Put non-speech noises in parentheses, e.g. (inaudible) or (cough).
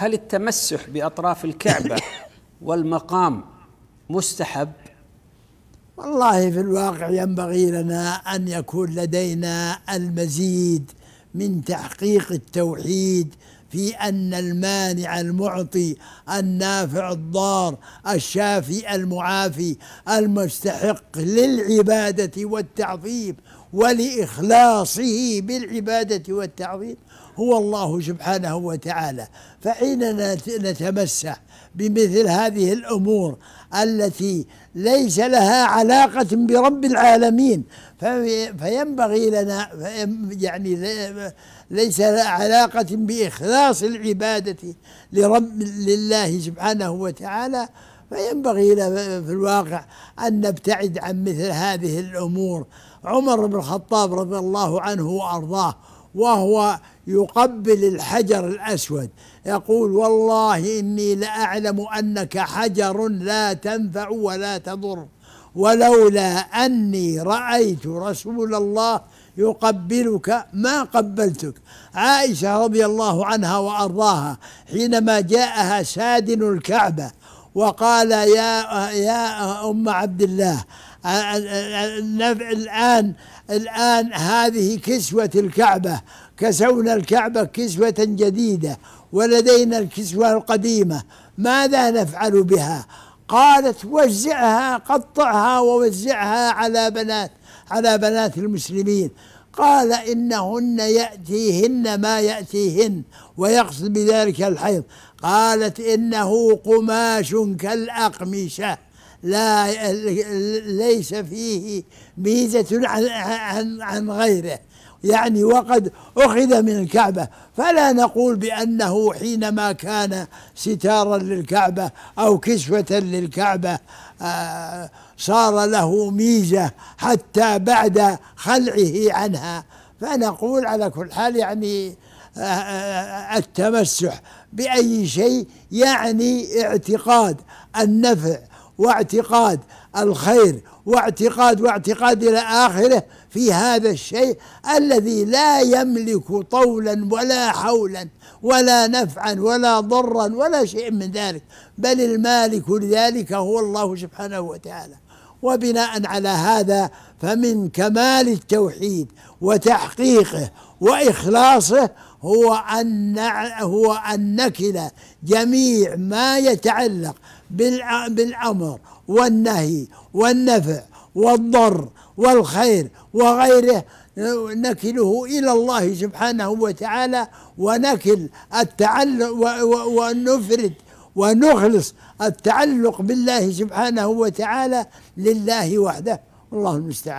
هل التمسح باطراف الكعبه (coughs) والمقام مستحب؟ والله في الواقع ينبغي لنا ان يكون لدينا المزيد من تحقيق التوحيد في ان المانع المعطي النافع الضار الشافي المعافي المستحق للعباده والتعظيم ولإخلاصه بالعبادة والتعظيم هو الله سبحانه وتعالى فحيننا نتمسح بمثل هذه الأمور التي ليس لها علاقة برب العالمين فينبغي لنا يعني ليس لها علاقة بإخلاص العبادة لرب لله سبحانه وتعالى فينبغي في الواقع أن نبتعد عن مثل هذه الأمور عمر بن الخطاب رضي الله عنه وأرضاه وهو يقبل الحجر الأسود يقول والله إني لأعلم أنك حجر لا تنفع ولا تضر ولولا أني رأيت رسول الله يقبلك ما قبلتك عائشة رضي الله عنها وأرضاها حينما جاءها سادن الكعبة وقال يا يا أم عبد الله الآن الآن هذه كسوة الكعبة كسونا الكعبة كسوة جديدة ولدينا الكسوة القديمة ماذا نفعل بها قالت وزعها قطعها ووزعها على بنات على بنات المسلمين قال إنهن يأتيهن ما يأتيهن ويقصد بذلك الحيض قالت إنه قماش كالأقمشة لا ليس فيه ميزة عن, عن, عن غيره يعني وقد أخذ من الكعبة فلا نقول بأنه حينما كان ستارا للكعبة أو كسوة للكعبة آه، صار له ميزة حتى بعد خلعه عنها فنقول على كل حال يعني آه، آه، التمسح بأي شيء يعني اعتقاد النفع واعتقاد الخير واعتقاد واعتقاد الى اخره في هذا الشيء الذي لا يملك طولا ولا حولا ولا نفعا ولا ضرا ولا شيء من ذلك بل المالك لذلك هو الله سبحانه وتعالى وبناء على هذا فمن كمال التوحيد وتحقيقه واخلاصه هو ان هو ان نكل جميع ما يتعلق بالأمر والنهي والنفع والضر والخير وغيره نكله إلى الله سبحانه وتعالى ونكل التعلق ونفرد ونخلص التعلق بالله سبحانه وتعالى لله وحده والله المستعان